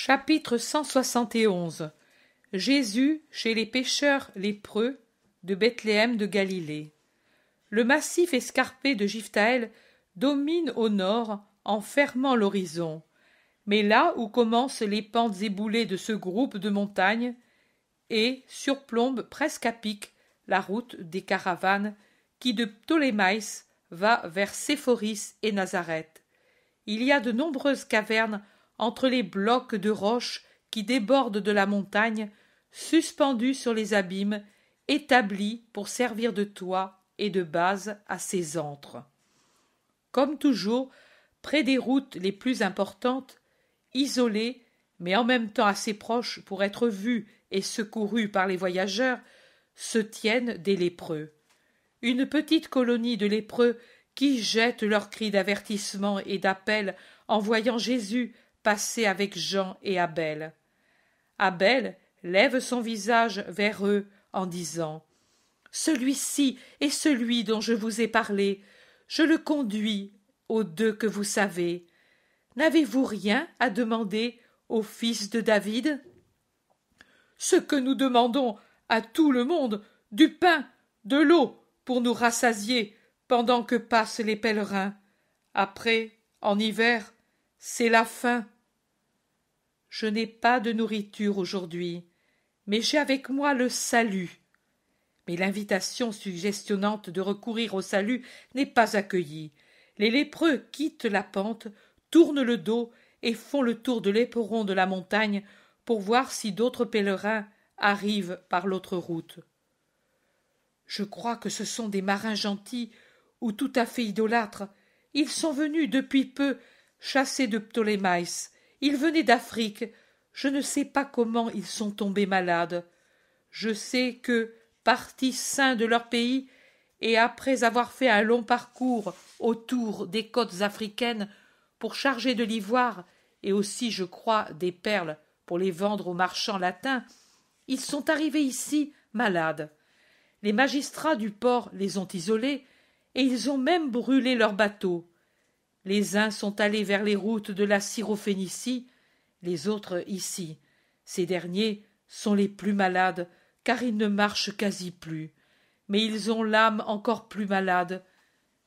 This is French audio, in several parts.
Chapitre 171 Jésus chez les pêcheurs lépreux de Bethléem de Galilée. Le massif escarpé de Giphthaël domine au nord en fermant l'horizon. Mais là où commencent les pentes éboulées de ce groupe de montagnes, et surplombe presque à pic la route des caravanes qui de Ptolémaïs va vers Séphoris et Nazareth. Il y a de nombreuses cavernes entre les blocs de roches qui débordent de la montagne, suspendus sur les abîmes, établis pour servir de toit et de base à ses antres. Comme toujours, près des routes les plus importantes, isolées, mais en même temps assez proches pour être vues et secourues par les voyageurs, se tiennent des lépreux. Une petite colonie de lépreux qui jettent leurs cris d'avertissement et d'appel en voyant Jésus avec Jean et Abel. Abel lève son visage vers eux en disant Celui-ci est celui dont je vous ai parlé. Je le conduis aux deux que vous savez. N'avez-vous rien à demander au fils de David Ce que nous demandons à tout le monde, du pain, de l'eau, pour nous rassasier pendant que passent les pèlerins. Après, en hiver, c'est la faim. Je n'ai pas de nourriture aujourd'hui, mais j'ai avec moi le salut. Mais l'invitation suggestionnante de recourir au salut n'est pas accueillie. Les lépreux quittent la pente, tournent le dos et font le tour de l'éperon de la montagne pour voir si d'autres pèlerins arrivent par l'autre route. Je crois que ce sont des marins gentils ou tout à fait idolâtres. Ils sont venus depuis peu chassés de Ptolémaïs ils venaient d'Afrique. Je ne sais pas comment ils sont tombés malades. Je sais que, partis sains de leur pays, et après avoir fait un long parcours autour des côtes africaines pour charger de l'ivoire et aussi, je crois, des perles pour les vendre aux marchands latins, ils sont arrivés ici malades. Les magistrats du port les ont isolés et ils ont même brûlé leurs bateaux. Les uns sont allés vers les routes de la Syrophénicie, les autres ici. Ces derniers sont les plus malades, car ils ne marchent quasi plus. Mais ils ont l'âme encore plus malade.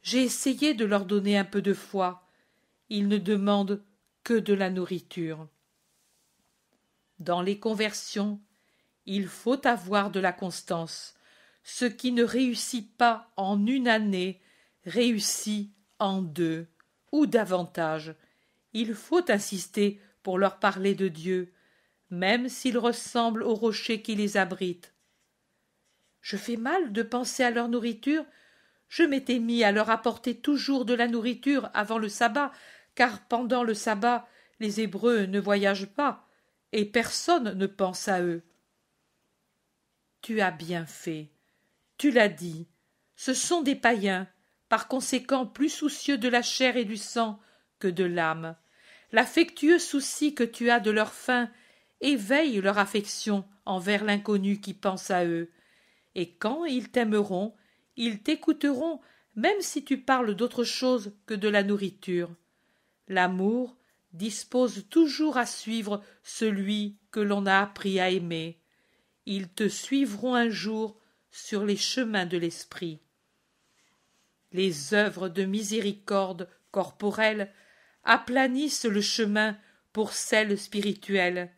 J'ai essayé de leur donner un peu de foi. Ils ne demandent que de la nourriture. Dans les conversions, il faut avoir de la constance. Ce qui ne réussit pas en une année réussit en deux ou davantage. Il faut insister pour leur parler de Dieu, même s'ils ressemblent aux rochers qui les abritent. Je fais mal de penser à leur nourriture. Je m'étais mis à leur apporter toujours de la nourriture avant le sabbat, car pendant le sabbat les Hébreux ne voyagent pas, et personne ne pense à eux. Tu as bien fait. Tu l'as dit. Ce sont des païens par conséquent plus soucieux de la chair et du sang que de l'âme. L'affectueux souci que tu as de leur faim éveille leur affection envers l'inconnu qui pense à eux. Et quand ils t'aimeront, ils t'écouteront même si tu parles d'autre chose que de la nourriture. L'amour dispose toujours à suivre celui que l'on a appris à aimer. Ils te suivront un jour sur les chemins de l'esprit les œuvres de miséricorde corporelle aplanissent le chemin pour celle spirituelle,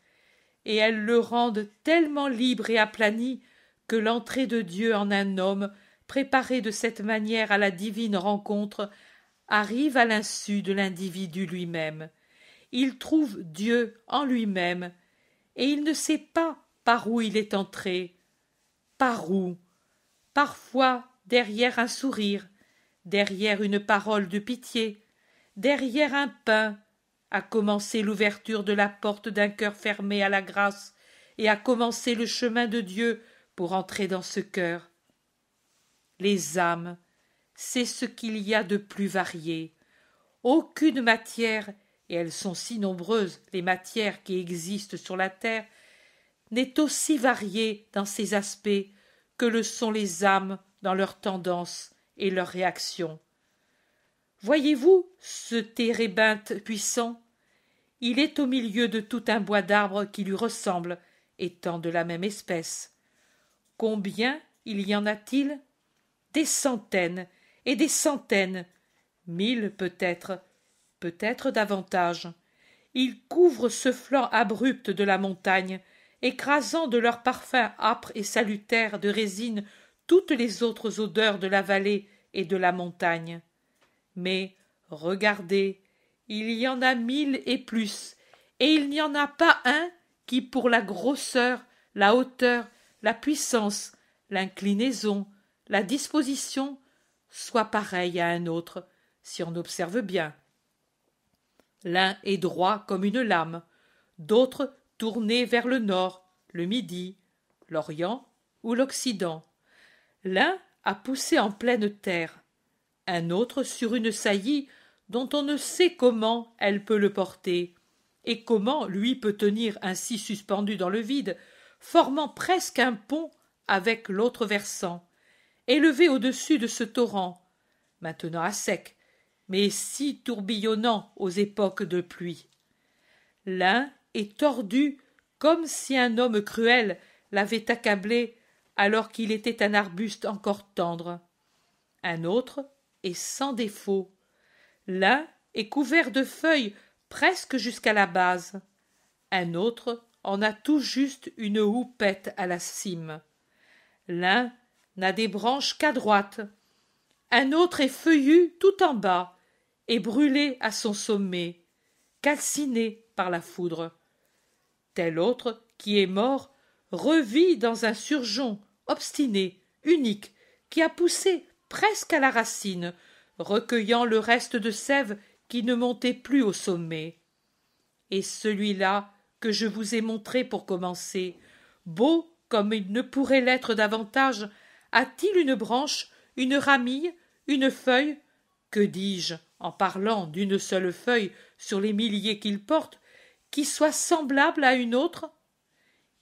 et elles le rendent tellement libre et aplani que l'entrée de Dieu en un homme, préparé de cette manière à la divine rencontre, arrive à l'insu de l'individu lui-même. Il trouve Dieu en lui-même, et il ne sait pas par où il est entré, par où, parfois derrière un sourire, derrière une parole de pitié, derrière un pain, a commencé l'ouverture de la porte d'un cœur fermé à la grâce et a commencé le chemin de Dieu pour entrer dans ce cœur. Les âmes, c'est ce qu'il y a de plus varié. Aucune matière, et elles sont si nombreuses, les matières qui existent sur la terre, n'est aussi variée dans ses aspects que le sont les âmes dans leurs tendances, et leur réaction. Voyez-vous ce térébinthe puissant Il est au milieu de tout un bois d'arbres qui lui ressemble, étant de la même espèce. Combien il y en a-t-il Des centaines et des centaines, mille peut-être, peut-être davantage. Ils couvrent ce flanc abrupt de la montagne, écrasant de leur parfum âpre et salutaire de résine toutes les autres odeurs de la vallée et de la montagne. Mais regardez, il y en a mille et plus, et il n'y en a pas un qui, pour la grosseur, la hauteur, la puissance, l'inclinaison, la disposition, soit pareil à un autre, si on observe bien. L'un est droit comme une lame, d'autres tournés vers le nord, le midi, l'orient ou l'occident l'un a poussé en pleine terre, un autre sur une saillie dont on ne sait comment elle peut le porter, et comment lui peut tenir ainsi suspendu dans le vide, formant presque un pont avec l'autre versant, élevé au-dessus de ce torrent, maintenant à sec, mais si tourbillonnant aux époques de pluie. L'un est tordu comme si un homme cruel l'avait accablé alors qu'il était un arbuste encore tendre. Un autre est sans défaut. L'un est couvert de feuilles presque jusqu'à la base. Un autre en a tout juste une houppette à la cime. L'un n'a des branches qu'à droite. Un autre est feuillu tout en bas et brûlé à son sommet, calciné par la foudre. Tel autre, qui est mort, revit dans un surgeon obstiné, unique, qui a poussé presque à la racine, recueillant le reste de sève qui ne montait plus au sommet. Et celui-là que je vous ai montré pour commencer, beau comme il ne pourrait l'être davantage, a-t-il une branche, une ramille, une feuille Que dis-je en parlant d'une seule feuille sur les milliers qu'il porte, qui soit semblable à une autre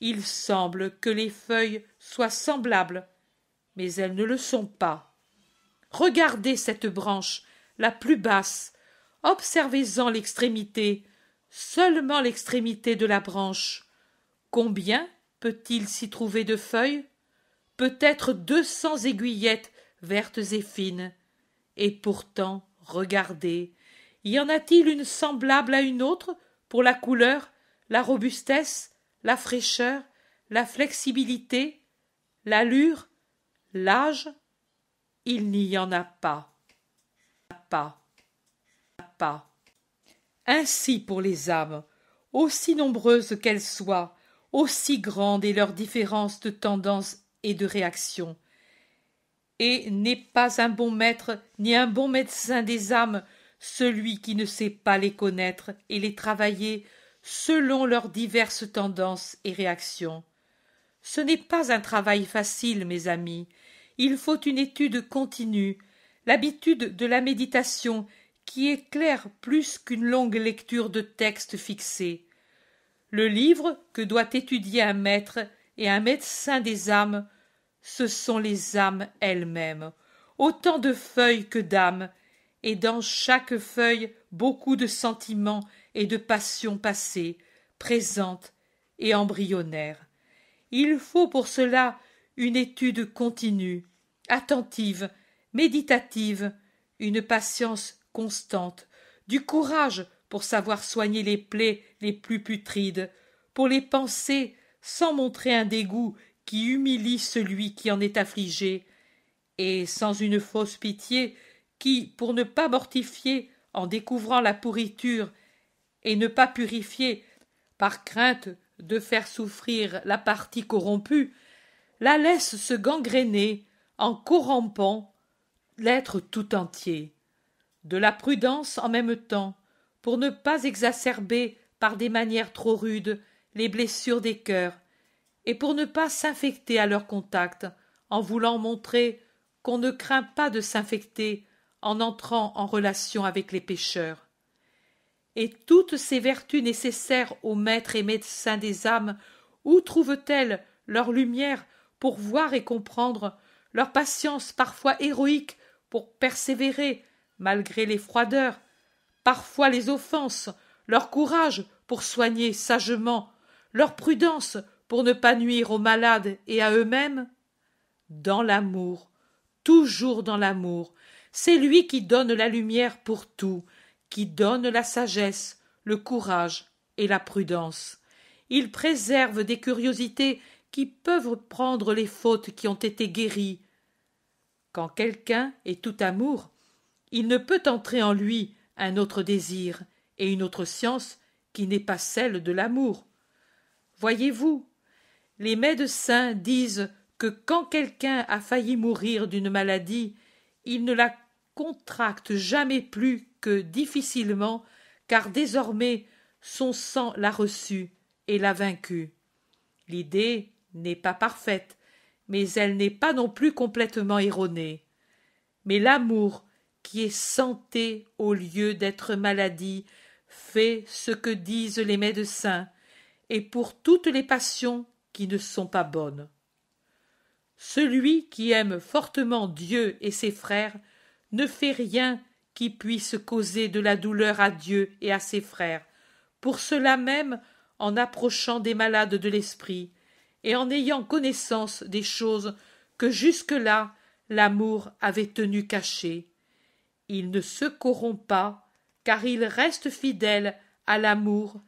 il semble que les feuilles soient semblables, mais elles ne le sont pas. Regardez cette branche, la plus basse, observez-en l'extrémité, seulement l'extrémité de la branche. Combien peut-il s'y trouver de feuilles Peut-être deux cents aiguillettes vertes et fines. Et pourtant, regardez, y en a-t-il une semblable à une autre pour la couleur, la robustesse, la fraîcheur, la flexibilité, l'allure, l'âge, il n'y en a pas. Pas. Pas. Ainsi pour les âmes, aussi nombreuses qu'elles soient, aussi grandes est leur différence de tendance et de réaction. Et n'est pas un bon maître ni un bon médecin des âmes celui qui ne sait pas les connaître et les travailler selon leurs diverses tendances et réactions. Ce n'est pas un travail facile, mes amis. Il faut une étude continue, l'habitude de la méditation qui éclaire plus qu'une longue lecture de textes fixés. Le livre que doit étudier un maître et un médecin des âmes, ce sont les âmes elles-mêmes, autant de feuilles que d'âmes, et dans chaque feuille beaucoup de sentiments et de passions passées, présentes et embryonnaires. Il faut pour cela une étude continue, attentive, méditative, une patience constante, du courage pour savoir soigner les plaies les plus putrides, pour les penser sans montrer un dégoût qui humilie celui qui en est affligé, et sans une fausse pitié qui, pour ne pas mortifier en découvrant la pourriture et ne pas purifier, par crainte de faire souffrir la partie corrompue, la laisse se gangréner en corrompant l'être tout entier. De la prudence en même temps, pour ne pas exacerber par des manières trop rudes les blessures des cœurs, et pour ne pas s'infecter à leur contact, en voulant montrer qu'on ne craint pas de s'infecter en entrant en relation avec les pécheurs. Et toutes ces vertus nécessaires aux maîtres et médecins des âmes, où trouvent-elles leur lumière pour voir et comprendre, leur patience parfois héroïque pour persévérer malgré les froideurs, parfois les offenses, leur courage pour soigner sagement, leur prudence pour ne pas nuire aux malades et à eux-mêmes Dans l'amour, toujours dans l'amour, c'est lui qui donne la lumière pour tout, qui donne la sagesse, le courage et la prudence. Il préserve des curiosités qui peuvent prendre les fautes qui ont été guéries. Quand quelqu'un est tout amour, il ne peut entrer en lui un autre désir et une autre science qui n'est pas celle de l'amour. Voyez-vous, les médecins disent que quand quelqu'un a failli mourir d'une maladie, il ne la contracte jamais plus que difficilement, car désormais son sang l'a reçue et l'a vaincu L'idée n'est pas parfaite, mais elle n'est pas non plus complètement erronée. Mais l'amour, qui est santé au lieu d'être maladie, fait ce que disent les médecins, et pour toutes les passions qui ne sont pas bonnes. Celui qui aime fortement Dieu et ses frères ne fait rien qui puisse causer de la douleur à Dieu et à ses frères, pour cela même en approchant des malades de l'esprit, et en ayant connaissance des choses que jusque-là l'amour avait tenues cachées. Il ne se corrompt pas, car il reste fidèle à l'amour,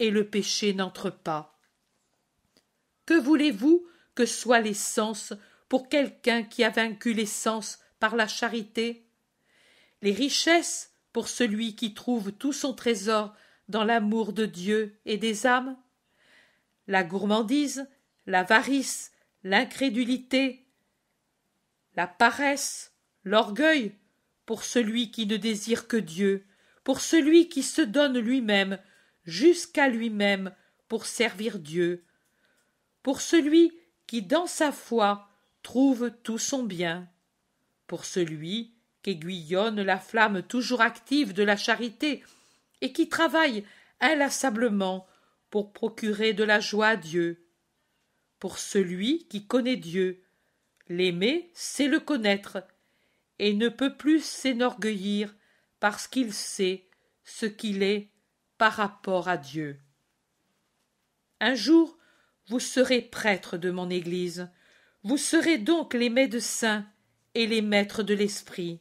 et le péché n'entre pas. Que voulez-vous que soient les sens pour quelqu'un qui a vaincu les sens par la charité les richesses pour celui qui trouve tout son trésor dans l'amour de Dieu et des âmes La gourmandise, l'avarice, l'incrédulité, la paresse, l'orgueil, pour celui qui ne désire que Dieu, pour celui qui se donne lui-même, jusqu'à lui-même, pour servir Dieu, pour celui qui dans sa foi trouve tout son bien, pour celui aiguillonne la flamme toujours active de la charité, et qui travaille inlassablement pour procurer de la joie à Dieu. Pour celui qui connaît Dieu, l'aimer, c'est le connaître, et ne peut plus s'enorgueillir parce qu'il sait ce qu'il est par rapport à Dieu. Un jour, vous serez prêtres de mon Église, vous serez donc les médecins et les maîtres de l'esprit.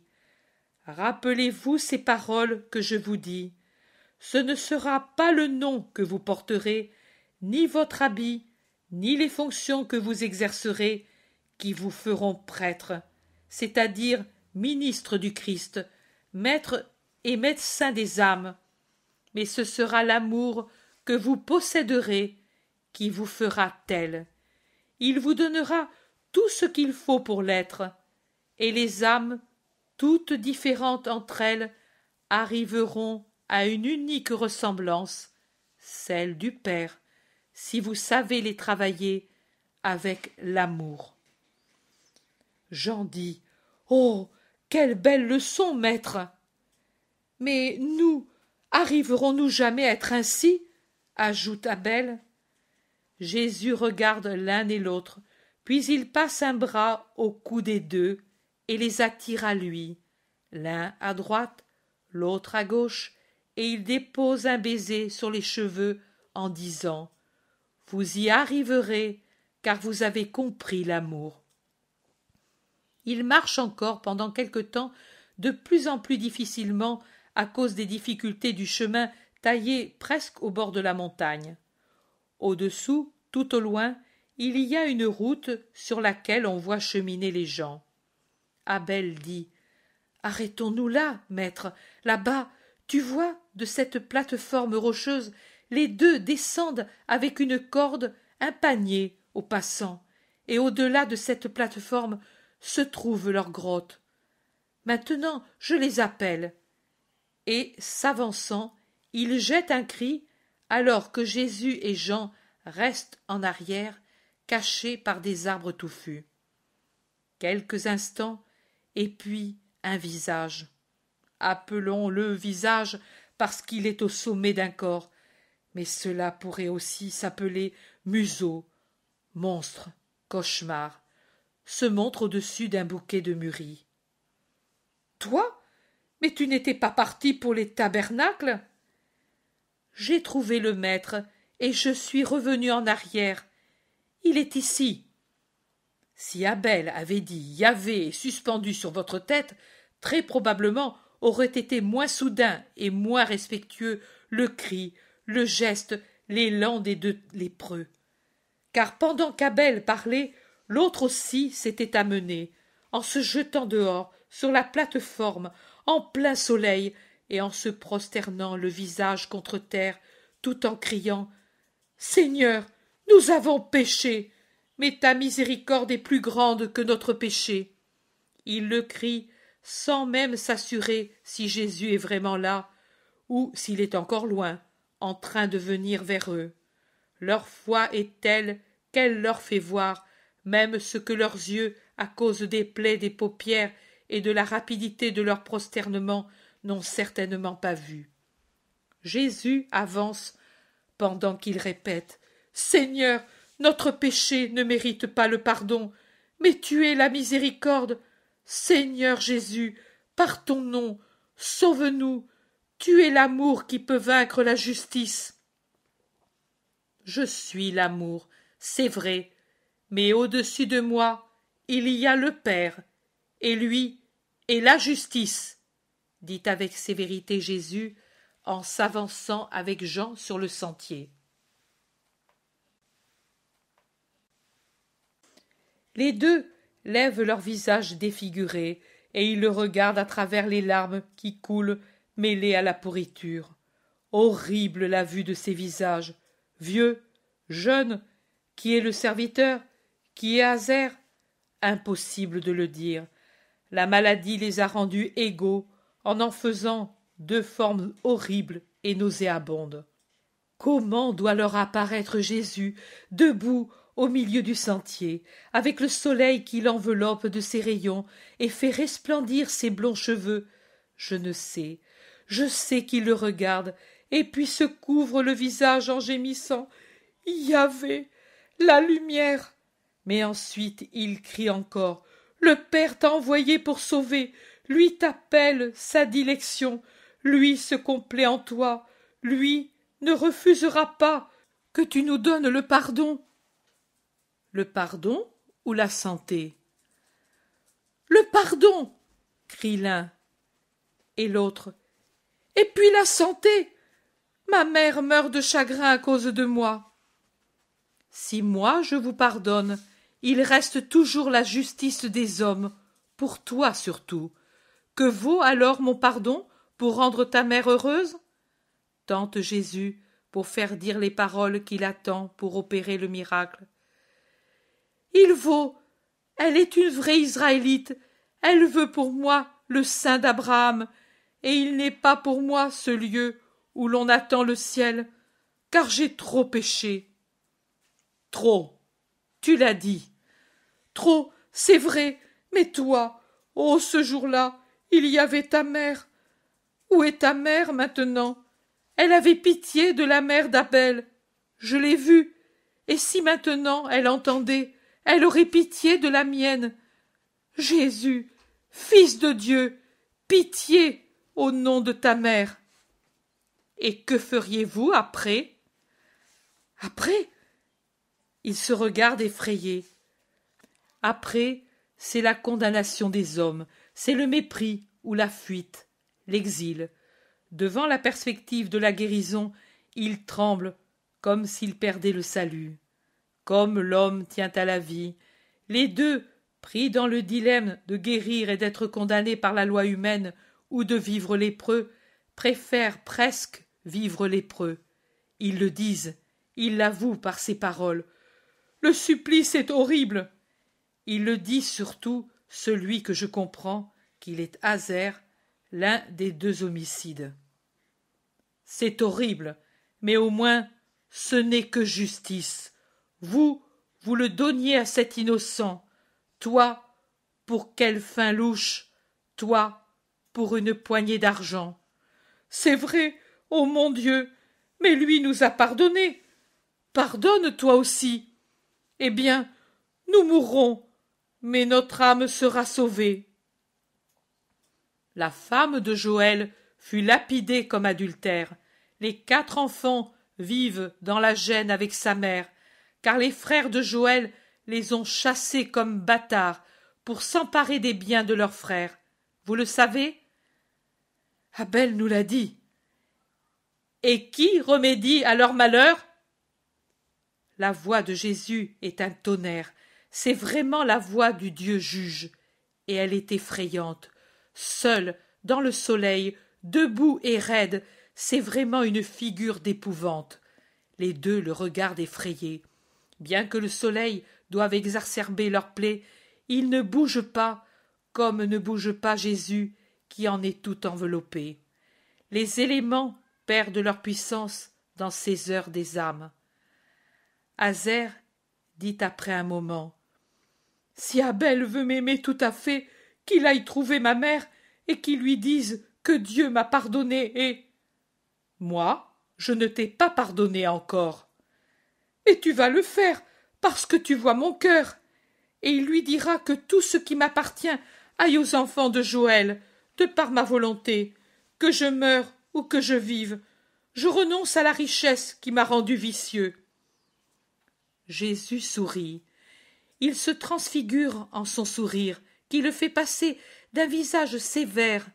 Rappelez-vous ces paroles que je vous dis. Ce ne sera pas le nom que vous porterez, ni votre habit, ni les fonctions que vous exercerez, qui vous feront prêtre, c'est-à-dire ministre du Christ, maître et médecin des âmes. Mais ce sera l'amour que vous posséderez qui vous fera tel. Il vous donnera tout ce qu'il faut pour l'être, et les âmes toutes différentes entre elles, arriveront à une unique ressemblance, celle du Père, si vous savez les travailler avec l'amour. Jean dit Oh quelle belle leçon, maître Mais nous, arriverons-nous jamais à être ainsi ajoute Abel. Jésus regarde l'un et l'autre, puis il passe un bras au cou des deux, et les attire à lui, l'un à droite, l'autre à gauche, et il dépose un baiser sur les cheveux en disant Vous y arriverez, car vous avez compris l'amour. Il marche encore pendant quelque temps, de plus en plus difficilement à cause des difficultés du chemin taillé presque au bord de la montagne. Au-dessous, tout au loin, il y a une route sur laquelle on voit cheminer les gens. Abel dit. Arrêtons-nous là, maître, là-bas. Tu vois, de cette plateforme rocheuse, les deux descendent avec une corde un panier aux passants, et au-delà de cette plateforme se trouve leur grotte. Maintenant, je les appelle. Et, s'avançant, ils jettent un cri, alors que Jésus et Jean restent en arrière, cachés par des arbres touffus. Quelques instants, et puis un visage. Appelons-le visage parce qu'il est au sommet d'un corps, mais cela pourrait aussi s'appeler museau, monstre, cauchemar, se montre au-dessus d'un bouquet de mûris. Toi Mais tu n'étais pas parti pour les tabernacles J'ai trouvé le maître et je suis revenu en arrière. Il est ici. Si Abel avait dit Yahvé est suspendu sur votre tête, très probablement aurait été moins soudain et moins respectueux le cri, le geste, l'élan des deux lépreux. Car pendant qu'Abel parlait, l'autre aussi s'était amené, en se jetant dehors, sur la plateforme, en plein soleil, et en se prosternant le visage contre terre, tout en criant Seigneur, nous avons péché mais ta miséricorde est plus grande que notre péché. Il le crie sans même s'assurer si Jésus est vraiment là, ou s'il est encore loin, en train de venir vers eux. Leur foi est telle qu'elle leur fait voir même ce que leurs yeux, à cause des plaies des paupières et de la rapidité de leur prosternement, n'ont certainement pas vu. Jésus avance pendant qu'il répète Seigneur, notre péché ne mérite pas le pardon, mais tu es la miséricorde. Seigneur Jésus, par ton nom, sauve-nous. Tu es l'amour qui peut vaincre la justice. Je suis l'amour, c'est vrai, mais au-dessus de moi, il y a le Père, et lui, est la justice, dit avec sévérité Jésus en s'avançant avec Jean sur le sentier. Les deux lèvent leurs visage défigurés et ils le regardent à travers les larmes qui coulent mêlées à la pourriture. Horrible la vue de ces visages, vieux, jeunes, qui est le serviteur, qui est Azer Impossible de le dire. La maladie les a rendus égaux en en faisant deux formes horribles et nauséabondes. Comment doit leur apparaître Jésus, debout, au milieu du sentier, avec le soleil qui l'enveloppe de ses rayons et fait resplendir ses blonds cheveux. Je ne sais, je sais qu'il le regarde, et puis se couvre le visage en gémissant. y avait la lumière. Mais ensuite il crie encore. Le Père t'a envoyé pour sauver, lui t'appelle sa dilection, lui se complaît en toi, lui ne refusera pas que tu nous donnes le pardon. Le pardon ou la santé Le pardon crie l'un. Et l'autre Et puis la santé Ma mère meurt de chagrin à cause de moi. Si moi je vous pardonne, il reste toujours la justice des hommes, pour toi surtout. Que vaut alors mon pardon pour rendre ta mère heureuse Tente Jésus pour faire dire les paroles qu'il attend pour opérer le miracle. Il vaut. Elle est une vraie Israélite. Elle veut pour moi le sein d'Abraham, et il n'est pas pour moi ce lieu où l'on attend le ciel, car j'ai trop péché. Trop. Tu l'as dit. Trop, c'est vrai, mais toi, oh, ce jour-là, il y avait ta mère. Où est ta mère maintenant Elle avait pitié de la mère d'Abel. Je l'ai vue. Et si maintenant elle entendait, elle aurait pitié de la mienne. Jésus, Fils de Dieu, pitié au nom de ta mère. Et que feriez-vous après Après Il se regarde effrayé. Après, c'est la condamnation des hommes, c'est le mépris ou la fuite, l'exil. Devant la perspective de la guérison, il tremble comme s'il perdait le salut comme l'homme tient à la vie. Les deux, pris dans le dilemme de guérir et d'être condamnés par la loi humaine ou de vivre lépreux, préfèrent presque vivre lépreux. Ils le disent, ils l'avouent par ces paroles. Le supplice est horrible. Il le dit surtout celui que je comprends qu'il est Hazer, l'un des deux homicides. C'est horrible, mais au moins ce n'est que justice vous vous le donniez à cet innocent toi pour quelle fin louche toi pour une poignée d'argent c'est vrai ô mon dieu mais lui nous a pardonnés. pardonne toi aussi eh bien nous mourrons mais notre âme sera sauvée la femme de joël fut lapidée comme adultère les quatre enfants vivent dans la gêne avec sa mère car les frères de Joël les ont chassés comme bâtards pour s'emparer des biens de leurs frères. Vous le savez Abel nous l'a dit. Et qui remédie à leur malheur La voix de Jésus est un tonnerre. C'est vraiment la voix du Dieu juge. Et elle est effrayante. Seule, dans le soleil, debout et raide, c'est vraiment une figure d'épouvante. Les deux le regardent effrayés bien que le soleil doive exacerber leurs plaies, ils ne bougent pas, comme ne bouge pas Jésus qui en est tout enveloppé. Les éléments perdent leur puissance dans ces heures des âmes. Hazer dit après un moment Si Abel veut m'aimer tout à fait, qu'il aille trouver ma mère et qu'il lui dise que Dieu m'a pardonné et. Moi, je ne t'ai pas pardonné encore et tu vas le faire, parce que tu vois mon cœur. Et il lui dira que tout ce qui m'appartient aille aux enfants de Joël, de par ma volonté, que je meure ou que je vive, je renonce à la richesse qui m'a rendu vicieux. Jésus sourit. Il se transfigure en son sourire, qui le fait passer d'un visage sévère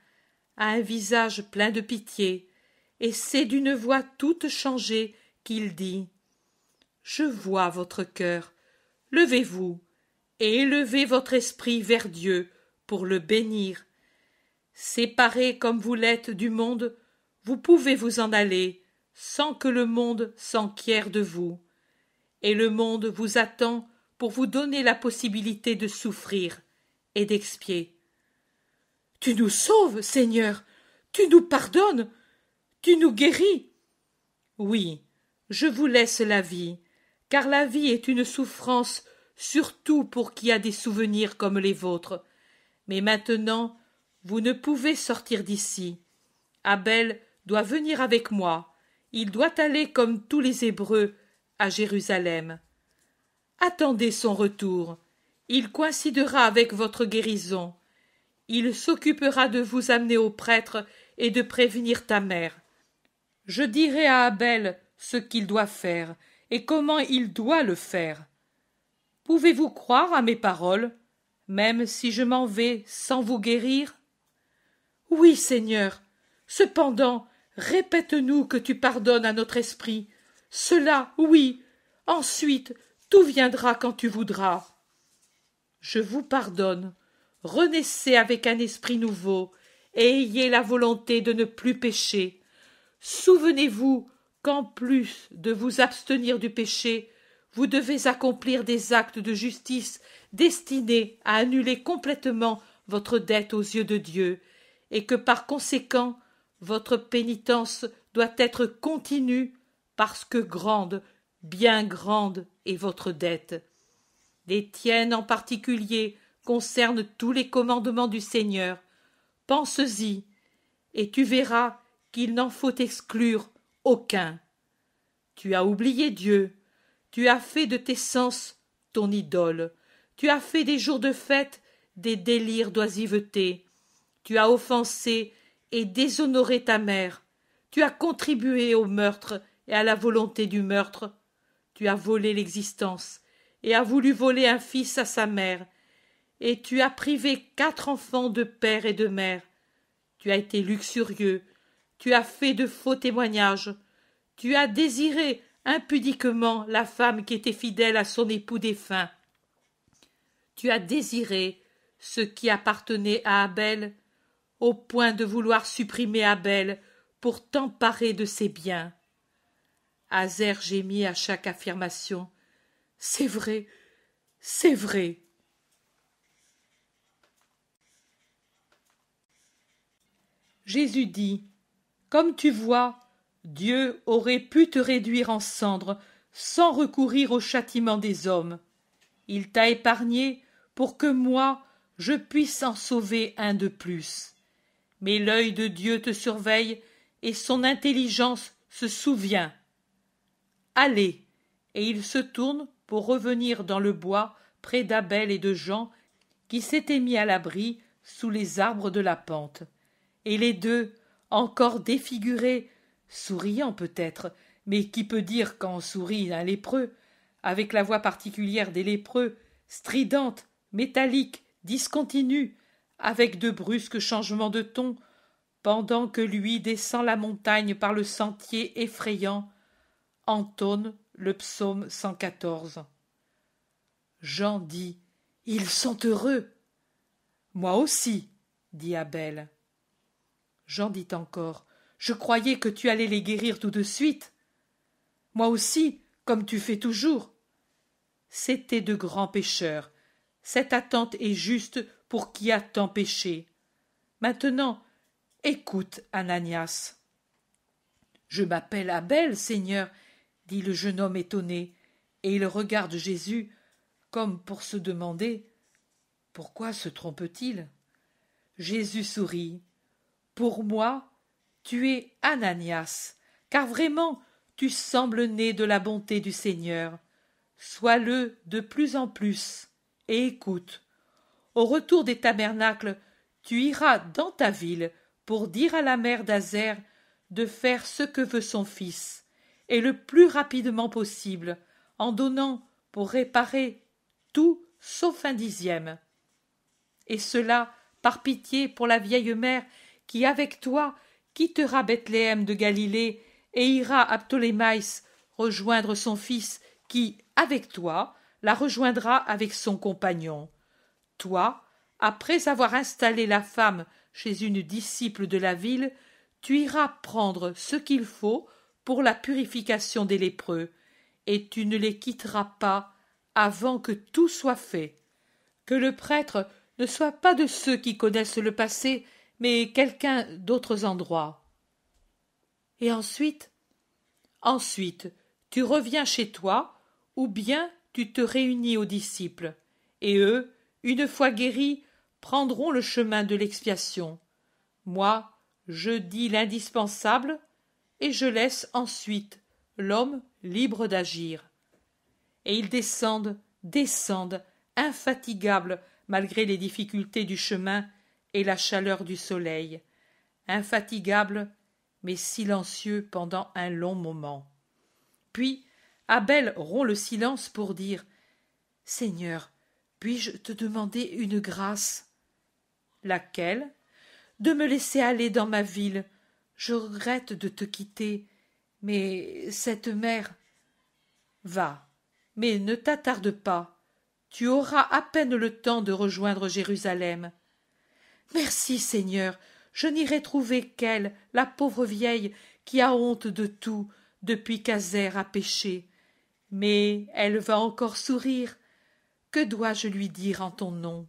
à un visage plein de pitié, et c'est d'une voix toute changée qu'il dit je vois votre cœur. Levez-vous et élevez votre esprit vers Dieu pour le bénir. Séparé comme vous l'êtes du monde, vous pouvez vous en aller sans que le monde s'enquière de vous. Et le monde vous attend pour vous donner la possibilité de souffrir et d'expier. Tu nous sauves, Seigneur, tu nous pardonnes, tu nous guéris. Oui, je vous laisse la vie, car la vie est une souffrance, surtout pour qui a des souvenirs comme les vôtres. Mais maintenant, vous ne pouvez sortir d'ici. Abel doit venir avec moi. Il doit aller, comme tous les Hébreux, à Jérusalem. Attendez son retour. Il coïncidera avec votre guérison. Il s'occupera de vous amener au prêtre et de prévenir ta mère. Je dirai à Abel ce qu'il doit faire, et comment il doit le faire. Pouvez-vous croire à mes paroles, même si je m'en vais sans vous guérir Oui, Seigneur. Cependant, répète-nous que tu pardonnes à notre esprit. Cela, oui. Ensuite, tout viendra quand tu voudras. Je vous pardonne. Renaissez avec un esprit nouveau et ayez la volonté de ne plus pécher. Souvenez-vous qu'en plus de vous abstenir du péché, vous devez accomplir des actes de justice destinés à annuler complètement votre dette aux yeux de Dieu, et que par conséquent votre pénitence doit être continue parce que grande, bien grande est votre dette. Les tiennes en particulier concernent tous les commandements du Seigneur. Pense-y, et tu verras qu'il n'en faut exclure aucun. Tu as oublié Dieu, tu as fait de tes sens ton idole, tu as fait des jours de fête des délires d'oisiveté, tu as offensé et déshonoré ta mère, tu as contribué au meurtre et à la volonté du meurtre, tu as volé l'existence et as voulu voler un fils à sa mère, et tu as privé quatre enfants de père et de mère. Tu as été luxurieux, tu as fait de faux témoignages. Tu as désiré impudiquement la femme qui était fidèle à son époux défunt. Tu as désiré ce qui appartenait à Abel, au point de vouloir supprimer Abel pour t'emparer de ses biens. Azer gémit à chaque affirmation. C'est vrai, c'est vrai. Jésus dit comme tu vois, Dieu aurait pu te réduire en cendres sans recourir au châtiment des hommes. Il t'a épargné pour que moi je puisse en sauver un de plus. Mais l'œil de Dieu te surveille et son intelligence se souvient. Allez. Et il se tourne pour revenir dans le bois près d'Abel et de Jean qui s'étaient mis à l'abri sous les arbres de la pente. Et les deux encore défiguré souriant peut-être mais qui peut dire quand sourit un lépreux avec la voix particulière des lépreux stridente métallique discontinue avec de brusques changements de ton pendant que lui descend la montagne par le sentier effrayant entonne le psaume 114. Jean dit Ils sont heureux. Moi aussi, dit Abel. Jean dit encore. Je croyais que tu allais les guérir tout de suite. Moi aussi, comme tu fais toujours. C'était de grands pécheurs. Cette attente est juste pour qui a tant péché. Maintenant, écoute, Ananias. Je m'appelle Abel, Seigneur, dit le jeune homme étonné, et il regarde Jésus comme pour se demander pourquoi se trompe-t-il. Jésus sourit. Pour moi, tu es Ananias, car vraiment tu sembles né de la bonté du Seigneur. Sois-le de plus en plus, et écoute. Au retour des tabernacles, tu iras dans ta ville pour dire à la mère d'Azer de faire ce que veut son fils, et le plus rapidement possible, en donnant pour réparer tout sauf un dixième. Et cela par pitié pour la vieille mère qui avec toi quittera Bethléem de Galilée et ira à Ptolémaïs rejoindre son fils qui, avec toi, la rejoindra avec son compagnon. Toi, après avoir installé la femme chez une disciple de la ville, tu iras prendre ce qu'il faut pour la purification des lépreux, et tu ne les quitteras pas avant que tout soit fait. Que le prêtre ne soit pas de ceux qui connaissent le passé mais quelqu'un d'autres endroits. Et ensuite Ensuite, tu reviens chez toi, ou bien tu te réunis aux disciples, et eux, une fois guéris, prendront le chemin de l'expiation. Moi, je dis l'indispensable, et je laisse ensuite l'homme libre d'agir. Et ils descendent, descendent, infatigables, malgré les difficultés du chemin et la chaleur du soleil, infatigable mais silencieux pendant un long moment. Puis Abel rompt le silence pour dire Seigneur, puis-je te demander une grâce Laquelle De me laisser aller dans ma ville. Je regrette de te quitter, mais cette mère. Va, mais ne t'attarde pas. Tu auras à peine le temps de rejoindre Jérusalem merci seigneur je n'irai trouver qu'elle la pauvre vieille qui a honte de tout depuis qu'azer a péché mais elle va encore sourire que dois-je lui dire en ton nom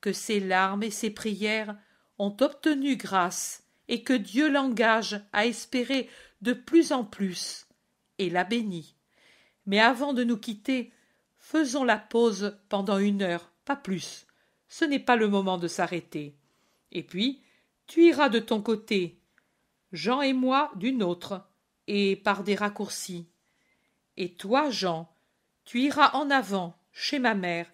que ses larmes et ses prières ont obtenu grâce et que dieu l'engage à espérer de plus en plus et la bénit mais avant de nous quitter faisons la pause pendant une heure pas plus ce n'est pas le moment de s'arrêter. Et puis, tu iras de ton côté, Jean et moi d'une autre, et par des raccourcis. Et toi, Jean, tu iras en avant, chez ma mère.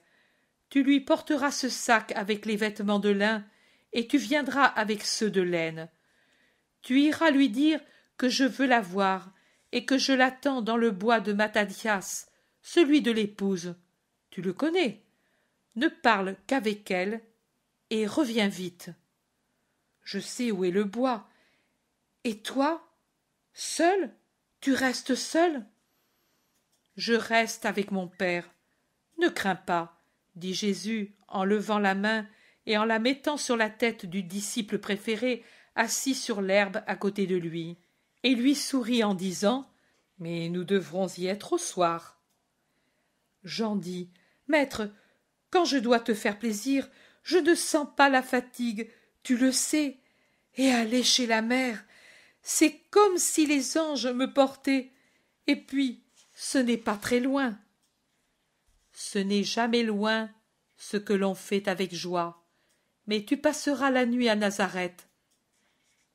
Tu lui porteras ce sac avec les vêtements de lin, et tu viendras avec ceux de laine. Tu iras lui dire que je veux la voir, et que je l'attends dans le bois de Matadias, celui de l'épouse. Tu le connais ne parle qu'avec elle et reviens vite. Je sais où est le bois. Et toi Seul Tu restes seul Je reste avec mon père. Ne crains pas, dit Jésus en levant la main et en la mettant sur la tête du disciple préféré assis sur l'herbe à côté de lui, et lui sourit en disant Mais nous devrons y être au soir. Jean dit Maître, quand je dois te faire plaisir, je ne sens pas la fatigue, tu le sais. Et aller chez la mère, c'est comme si les anges me portaient. Et puis, ce n'est pas très loin. Ce n'est jamais loin ce que l'on fait avec joie. Mais tu passeras la nuit à Nazareth.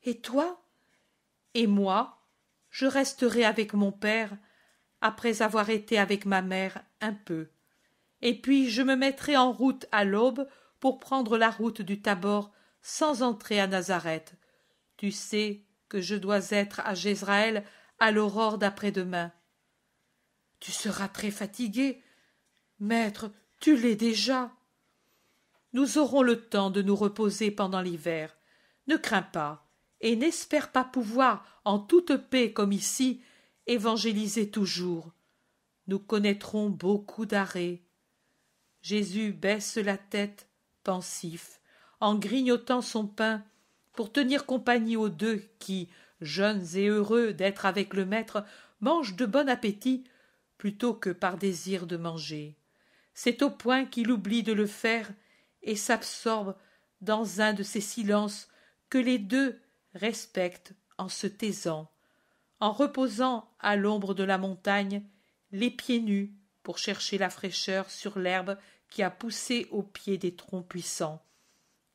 Et toi Et moi Je resterai avec mon père après avoir été avec ma mère un peu et puis je me mettrai en route à l'aube pour prendre la route du Tabor sans entrer à Nazareth. Tu sais que je dois être à Jézraël à l'aurore d'après-demain. Tu seras très fatigué. Maître, tu l'es déjà. Nous aurons le temps de nous reposer pendant l'hiver. Ne crains pas, et n'espère pas pouvoir, en toute paix comme ici, évangéliser toujours. Nous connaîtrons beaucoup d'arrêts, Jésus baisse la tête, pensif, en grignotant son pain, pour tenir compagnie aux deux qui, jeunes et heureux d'être avec le Maître, mangent de bon appétit plutôt que par désir de manger. C'est au point qu'il oublie de le faire et s'absorbe dans un de ces silences que les deux respectent en se taisant, en reposant à l'ombre de la montagne, les pieds nus pour chercher la fraîcheur sur l'herbe qui a poussé au pied des troncs puissants.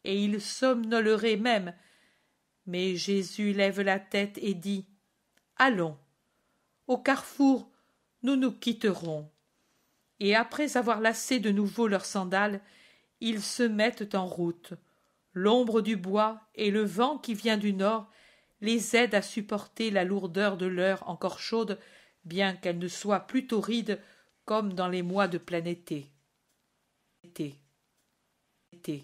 Et ils somnoleraient même. Mais Jésus lève la tête et dit Allons, au carrefour, nous nous quitterons. Et après avoir lassé de nouveau leurs sandales, ils se mettent en route. L'ombre du bois et le vent qui vient du nord les aident à supporter la lourdeur de l'heure encore chaude, bien qu'elle ne soit plus torride comme dans les mois de plein été. été été